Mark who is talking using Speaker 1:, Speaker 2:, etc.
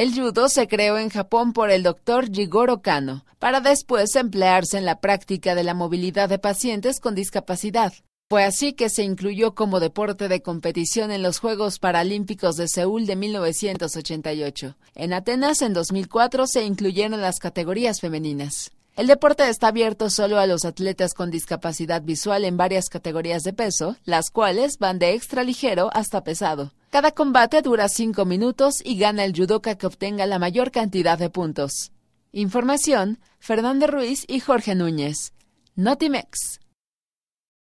Speaker 1: El judo se creó en Japón por el doctor Jigoro Kano, para después emplearse en la práctica de la movilidad de pacientes con discapacidad. Fue así que se incluyó como deporte de competición en los Juegos Paralímpicos de Seúl de 1988. En Atenas, en 2004, se incluyeron las categorías femeninas. El deporte está abierto solo a los atletas con discapacidad visual en varias categorías de peso, las cuales van de extra ligero hasta pesado. Cada combate dura 5 minutos y gana el judoka que obtenga la mayor cantidad de puntos. Información, Fernando Ruiz y Jorge Núñez. Notimex.